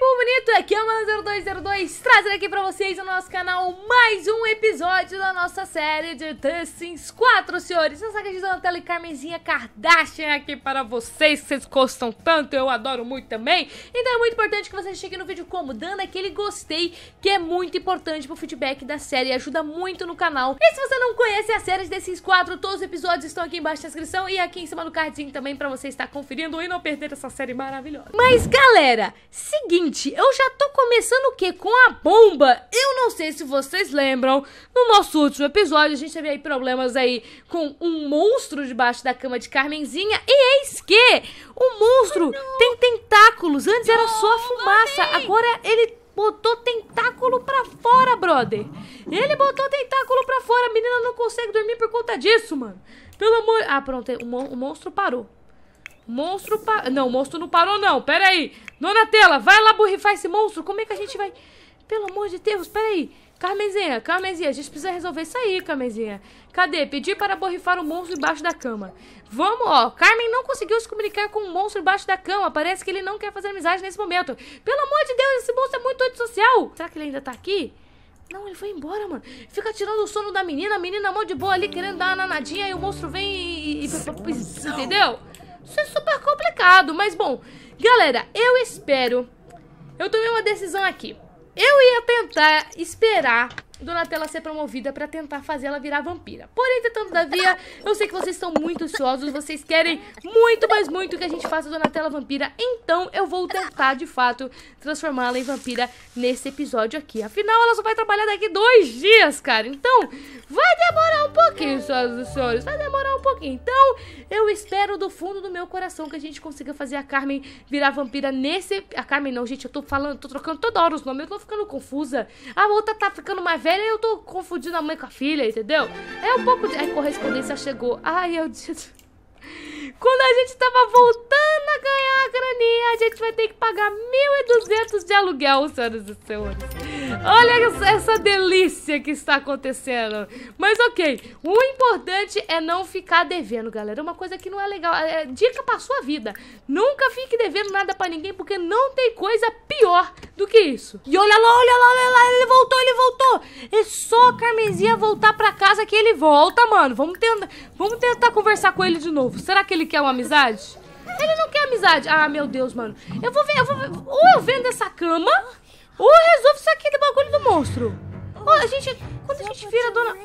povo bonito, aqui é o Mano0202 trazendo aqui pra vocês no nosso canal mais um episódio da nossa série de Sims 4, senhores. Essa aqui é a tela e Carmenzinha Kardashian é aqui para vocês, que vocês gostam tanto, eu adoro muito também. Então é muito importante que vocês cheguem no vídeo como? Dando aquele gostei, que é muito importante pro feedback da série, ajuda muito no canal. E se você não conhece a série de Sims 4, todos os episódios estão aqui embaixo na descrição e aqui em cima do cardzinho também pra você estar conferindo e não perder essa série maravilhosa. Mas galera, seguinte eu já tô começando o quê? Com a bomba! Eu não sei se vocês lembram, no nosso último episódio a gente teve aí problemas aí com um monstro debaixo da cama de Carmenzinha e eis que o monstro oh, tem tentáculos. Antes era só fumaça, agora ele botou tentáculo pra fora, brother. Ele botou tentáculo pra fora, a menina não consegue dormir por conta disso, mano. Pelo amor... Ah, pronto, o monstro parou. Monstro pa... Não, monstro não parou, não. Pera aí. tela. vai lá borrifar esse monstro. Como é que a gente vai... Pelo amor de Deus, pera aí. Carmenzinha, Carmenzinha, a gente precisa resolver isso aí, Carmenzinha. Cadê? Pedir para borrifar o monstro embaixo da cama. Vamos, ó. Carmen não conseguiu se comunicar com o monstro embaixo da cama. Parece que ele não quer fazer amizade nesse momento. Pelo amor de Deus, esse monstro é muito antissocial. Será que ele ainda tá aqui? Não, ele foi embora, mano. Fica tirando o sono da menina, a menina mão de boa ali querendo dar uma nanadinha e o monstro vem e. e, e, e entendeu? Isso é super complicado, mas bom, galera, eu espero. Eu tomei uma decisão aqui. Eu ia tentar esperar Donatella ser promovida para tentar fazer ela virar vampira. Porém, entretanto, Davia, eu sei que vocês estão muito ansiosos, vocês querem muito, mas muito que a gente faça Donatella vampira, então eu vou tentar, de fato, transformá-la em vampira nesse episódio aqui. Afinal, ela só vai trabalhar daqui dois dias, cara. Então, Vai demorar um pouquinho, senhoras e senhores. Vai demorar um pouquinho. Então, eu espero do fundo do meu coração que a gente consiga fazer a Carmen virar vampira nesse. A Carmen não, gente, eu tô falando, tô trocando toda hora os nomes, eu tô ficando confusa. A outra tá ficando mais velha e eu tô confundindo a mãe com a filha, entendeu? É um pouco de. Ai, correspondência chegou. Ai, eu disse. Quando a gente tava voltando a ganhar a graninha, a gente vai ter que pagar 1.200 de aluguel, senhoras e senhores. Olha essa delícia que está acontecendo. Mas ok, o importante é não ficar devendo, galera. Uma coisa que não é legal, é, é dica para sua vida. Nunca fique devendo nada para ninguém, porque não tem coisa pior do que isso. E olha lá, olha lá, olha lá, ele voltou, ele voltou. É só a Carmesinha voltar para casa que ele volta, mano. Vamos tentar, vamos tentar conversar com ele de novo. Será que ele quer uma amizade? Ele não quer amizade. Ah, meu Deus, mano. Eu vou ver, eu vou ver. Ou eu vendo essa cama, ou resolve isso aqui do é bagulho do monstro. a gente. Quando a gente vira a dona.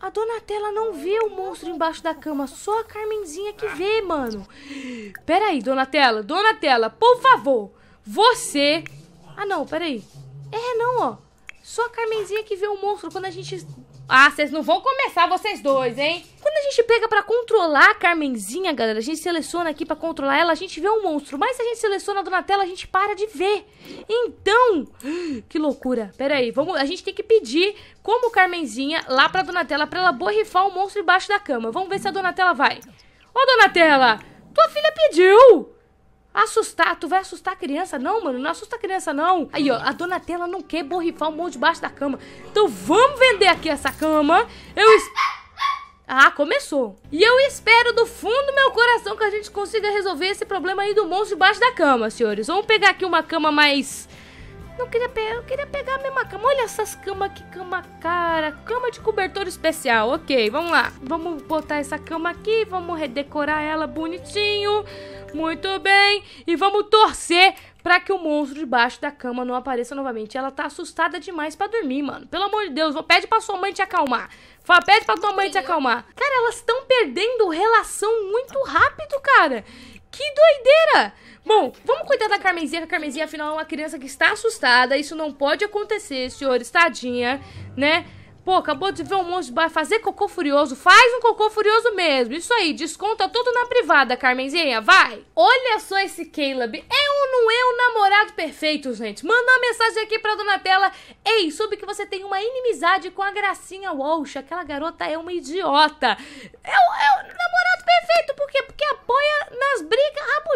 A Donatella não vê o monstro embaixo da cama, só a Carmenzinha que vê, mano. Pera Tela Donatella, Donatella, por favor. Você. Ah, não, pera aí É, não, ó. Só a Carmenzinha que vê o monstro quando a gente. Ah, vocês não vão começar, vocês dois, hein? gente pega para controlar a Carmenzinha, galera, a gente seleciona aqui para controlar ela, a gente vê um monstro. Mas se a gente seleciona a Donatella, a gente para de ver. Então, que loucura. Pera aí, vamos, a gente tem que pedir como Carmenzinha lá pra Donatella pra ela borrifar o um monstro embaixo da cama. Vamos ver se a Donatella vai. Ô, Donatella, tua filha pediu! Assustar, tu vai assustar a criança? Não, mano, não assusta a criança, não. Aí, ó, a Donatella não quer borrifar o um monstro debaixo da cama. Então vamos vender aqui essa cama. Eu espero... Ah, começou. E eu espero do fundo do meu coração que a gente consiga resolver esse problema aí do monstro debaixo da cama, senhores. Vamos pegar aqui uma cama mais não queria pegar, eu queria pegar a mesma cama. Olha essas camas aqui, cama cara. Cama de cobertor especial. Ok, vamos lá. Vamos botar essa cama aqui, vamos redecorar ela bonitinho. Muito bem. E vamos torcer para que o monstro debaixo da cama não apareça novamente. Ela tá assustada demais para dormir, mano. Pelo amor de Deus, pede pra sua mãe te acalmar. Fala, pede pra tua mãe te acalmar. Cara, elas estão perdendo relação muito rápido, cara. Que doideira! Bom, vamos cuidar da Carmenzinha, que a Carmenzinha, afinal, é uma criança que está assustada. Isso não pode acontecer, senhores, tadinha, né? Pô, acabou de ver um monstro fazer cocô furioso. Faz um cocô furioso mesmo. Isso aí, desconta tudo na privada, Carmenzinha, vai! Olha só esse Caleb. É ou não é um namorado perfeito, gente? Manda uma mensagem aqui pra Dona Ei, soube que você tem uma inimizade com a Gracinha Walsh. Aquela garota é uma idiota. É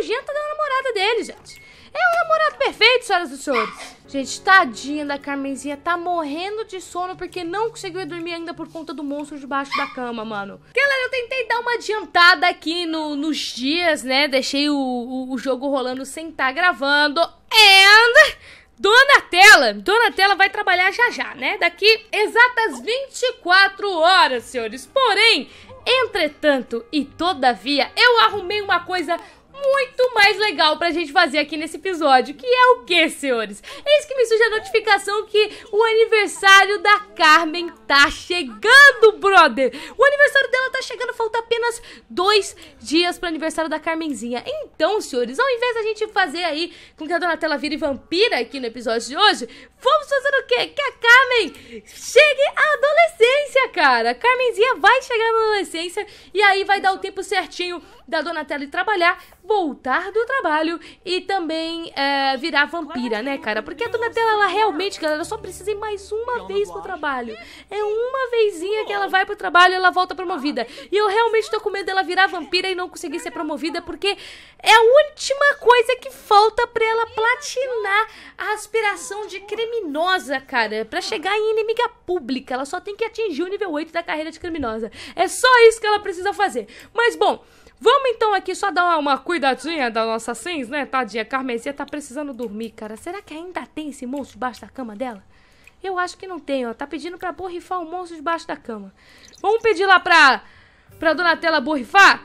nojenta da namorada dele, gente. É um namorado perfeito, senhoras e senhores. Gente, tadinha da Carmenzinha, tá morrendo de sono porque não conseguiu dormir ainda por conta do monstro debaixo da cama, mano. Galera, eu tentei dar uma adiantada aqui no, nos dias, né? Deixei o, o, o jogo rolando sem estar tá gravando. And... dona tela vai trabalhar já já, né? Daqui exatas 24 horas, senhores. Porém, entretanto e todavia, eu arrumei uma coisa muito mais legal pra gente fazer aqui nesse episódio, que é o que, senhores? Eis que me surge a notificação que o aniversário da Carmen tá chegando, brother! O aniversário dela tá chegando, falta apenas dois dias pro aniversário da Carmenzinha. Então, senhores, ao invés da gente fazer aí com que a Dona Tela vire vampira aqui no episódio de hoje, vamos fazer o quê? Que a Carmen chegue à adolescência, cara! Carmenzinha vai chegar na adolescência e aí vai dar o tempo certinho da Dona Tela ir trabalhar, voltar do trabalho e também é, virar vampira, né, cara? Porque a Donatella, ela realmente, galera, só precisa ir mais uma vez pro trabalho. É uma vezinha que ela vai pro trabalho e ela volta promovida. E eu realmente tô com medo dela virar vampira e não conseguir ser promovida, porque é a última coisa que falta pra ela platinar a aspiração de criminosa, cara. Pra chegar em inimiga pública, ela só tem que atingir o nível 8 da carreira de criminosa. É só isso que ela precisa fazer. Mas, bom... Vamos então aqui só dar uma, uma cuidadinha da nossa Sims, né? Tadinha, Carmesia tá precisando dormir, cara. Será que ainda tem esse monstro debaixo da cama dela? Eu acho que não tem, ó. Tá pedindo pra borrifar o um monstro debaixo da cama. Vamos pedir lá pra, pra Donatella borrifar?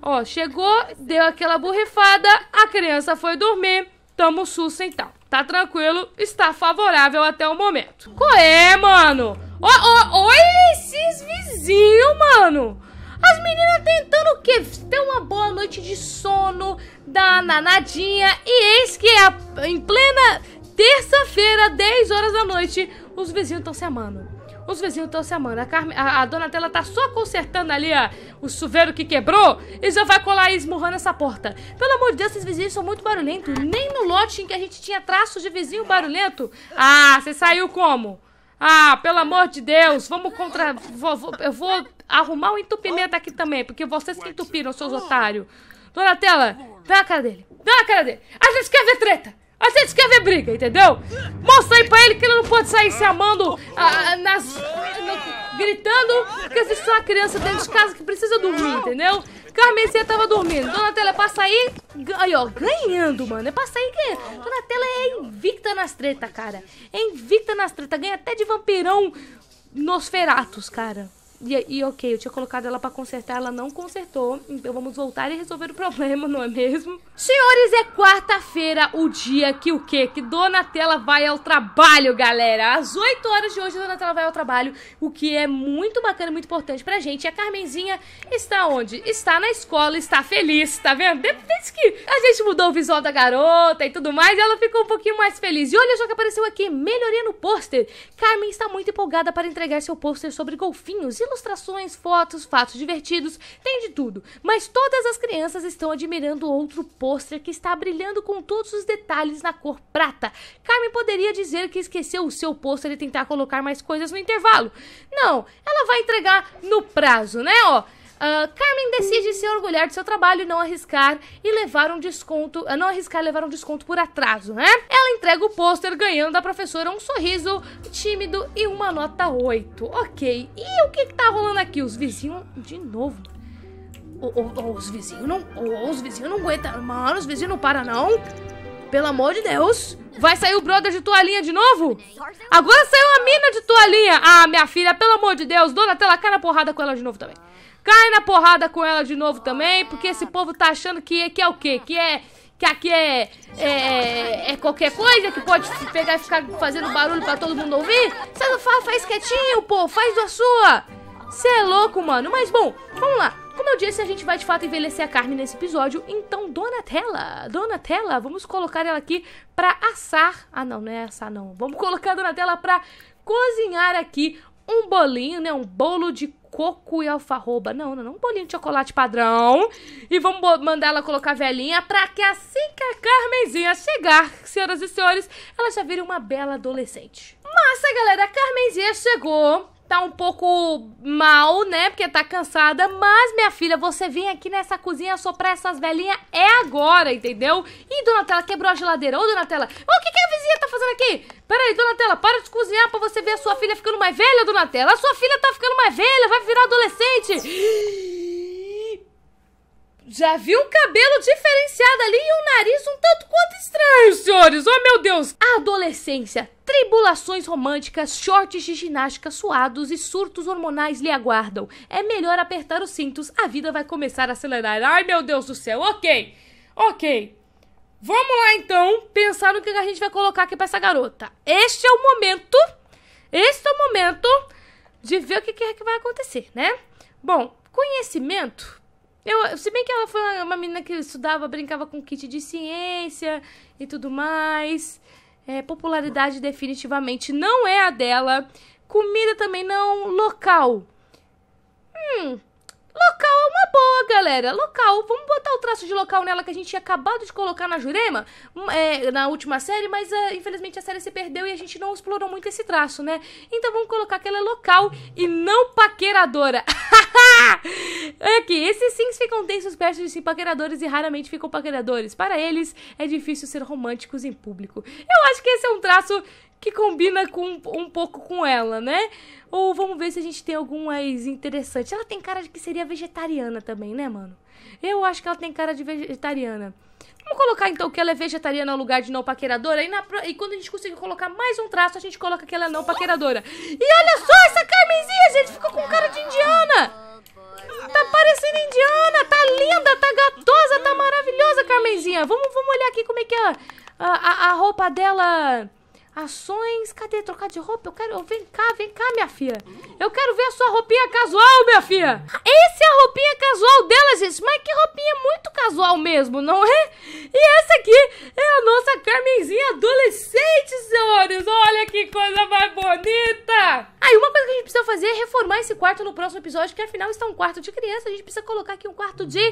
Ó, chegou, deu aquela borrifada, a criança foi dormir. Tamo susto então. Tá tranquilo, está favorável até o momento. Qual é, mano? Ó, ó, ó, esses vizinhos, mano! As meninas tentando o quê? Ter uma boa noite de sono, dar nanadinha. E eis que é a, em plena terça-feira, 10 horas da noite, os vizinhos estão se amando. Os vizinhos estão se amando. A, Carme, a, a tá só consertando ali ó, o chuveiro que quebrou e já vai colar aí esmurrando essa porta. Pelo amor de Deus, esses vizinhos são muito barulhentos. Nem no lote em que a gente tinha traços de vizinho barulhento. Ah, você saiu como? Ah, pelo amor de Deus, vamos contra. Vou, vou, eu vou arrumar o entupimento aqui também, porque vocês que entupiram, seus otários. Tela, dá a cara dele. Dá a cara dele. A gente quer ver treta. A gente quer ver briga, entendeu? Mostra aí pra ele que ele não pode sair se amando, ah, ah, nas, no, gritando, porque existe uma criança dentro de casa que precisa dormir, entendeu? Carmencinha tava dormindo. Dona Tela, é passa aí. Aí, ó, ganhando, mano. É passa aí ganhando. Tela é invicta nas tretas, cara. É invicta nas tretas. Ganha até de vampirão Nosferatus, cara. E, e, ok, eu tinha colocado ela para consertar, ela não consertou. Então vamos voltar e resolver o problema, não é mesmo? Senhores, é quarta-feira, o dia que o quê? Que Donatella vai ao trabalho, galera. Às 8 horas de hoje, Donatella vai ao trabalho, o que é muito bacana, muito importante pra gente. E a Carmenzinha está onde? Está na escola, está feliz, tá vendo? Desde que a gente mudou o visual da garota e tudo mais, ela ficou um pouquinho mais feliz. E olha só que apareceu aqui, melhoria no pôster. Carmen está muito empolgada para entregar seu pôster sobre golfinhos ilustrações, fotos, fatos divertidos, tem de tudo. Mas todas as crianças estão admirando outro pôster que está brilhando com todos os detalhes na cor prata. Carmen poderia dizer que esqueceu o seu pôster e tentar colocar mais coisas no intervalo. Não, ela vai entregar no prazo, né, ó? Uh, Carmen decide se orgulhar do seu trabalho e não arriscar e levar um desconto, uh, não arriscar levar um desconto por atraso, né? Ela entrega o pôster ganhando da professora um sorriso tímido e uma nota 8. Ok. E o que, que tá rolando aqui? Os vizinhos de novo. O, o, os vizinhos não, o, os vizinhos não aguentam, mano, os vizinhos não param não. Pelo amor de Deus. Vai sair o brother de toalhinha de novo? Agora saiu a mina de toalhinha. Ah, minha filha, pelo amor de Deus. Dona Tela, cara porrada com ela de novo também. Cai na porrada com ela de novo também, porque esse povo tá achando que, que é o quê? Que é que aqui é, é, é, qualquer coisa, que pode pegar e ficar fazendo barulho para todo mundo ouvir. Você não faz, faz quietinho, pô, faz a sua. Você é louco, mano. Mas bom, vamos lá. Como eu disse, a gente vai de fato envelhecer a carne nesse episódio. Então, tela dona tela vamos colocar ela aqui pra assar. Ah, não, não é assar, não. Vamos colocar a tela pra cozinhar aqui um bolinho, né? Um bolo de coco e alfarroba. Não, não, não. Um bolinho de chocolate padrão. E vamos mandar ela colocar velhinha pra que assim que a Carmenzinha chegar, senhoras e senhores, ela já vire uma bela adolescente. Massa, galera. A Carmenzinha chegou tá um pouco mal, né? Porque tá cansada. Mas, minha filha, você vem aqui nessa cozinha soprar essas velhinhas é agora, entendeu? E Donatella quebrou a geladeira. Ô, Donatella, o que, que a vizinha tá fazendo aqui? Peraí, Donatella, para de cozinhar pra você ver a sua filha ficando mais velha, Donatella. A sua filha tá ficando mais velha, vai virar adolescente já vi um cabelo diferenciado ali e um nariz um tanto quanto estranho, senhores. Oh, meu Deus! adolescência, tribulações românticas, shorts de ginástica suados e surtos hormonais lhe aguardam. É melhor apertar os cintos, a vida vai começar a acelerar. Ai, meu Deus do céu. Ok, ok. Vamos lá, então, pensar no que a gente vai colocar aqui pra essa garota. Este é o momento, este é o momento de ver o que é que vai acontecer, né? Bom, conhecimento eu, se bem que ela foi uma menina que estudava, brincava com kit de ciência e tudo mais. É, popularidade definitivamente não é a dela. Comida também não. Local. Hum. Local é uma boa, galera. Local. Vamos botar o traço de local nela que a gente tinha acabado de colocar na Jurema, hum, é, na última série, mas uh, infelizmente a série se perdeu e a gente não explorou muito esse traço, né? Então vamos colocar que ela é local e não paqueradora. É que esses sims ficam tensos perto de si paqueradores e raramente ficam paqueradores. Para eles, é difícil ser românticos em público. Eu acho que esse é um traço que combina com, um pouco com ela, né? Ou vamos ver se a gente tem mais interessante. Ela tem cara de que seria vegetariana também, né, mano? Eu acho que ela tem cara de vegetariana. Vamos colocar então que ela é vegetariana no lugar de não paqueradora. E, na, e, quando a gente conseguir colocar mais um traço, a gente coloca que ela é não paqueradora. E olha só essa camisinha, gente! Ficou com cara de indiana! indiana, tá linda, tá gatosa, tá maravilhosa, Carmenzinha. Vamos, vamos olhar aqui como é que é a, a, a roupa dela ações, cadê trocar de roupa? Eu quero. Vem cá, vem cá, minha filha. Eu quero ver a sua roupinha casual, minha filha. Ah, essa é a roupinha casual dela, gente. Mas que roupinha muito casual mesmo, não é? E essa aqui é a nossa Carmenzinha adolescente, senhores. Olha que coisa mais bonita. Aí, uma coisa que a gente precisa fazer é reformar esse quarto no próximo episódio, que afinal está um quarto de criança. A gente precisa colocar aqui um quarto de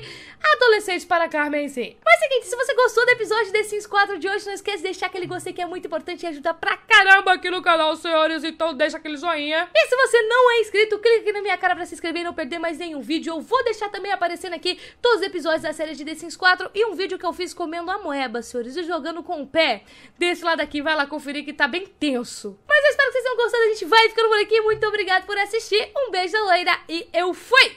adolescente para a Carmenzinha. Mas seguinte, se você gostou do episódio The Sims 4 de hoje, não esquece de deixar aquele gostei que é muito importante e ajudar pra caramba aqui no canal, senhores. Então deixa aquele joinha. E se você não é inscrito, clique aqui na minha cara pra se inscrever e não perder mais nenhum vídeo. Eu vou deixar também aparecendo aqui todos os episódios da série de The Sims 4 e um vídeo que eu fiz comendo a moeba, senhores, e jogando com o pé. Desse lado aqui, vai lá conferir que tá bem tenso. Mas eu espero que vocês tenham gostado. A gente vai ficando por aqui. Muito obrigado por assistir. Um beijo, loira, e eu fui!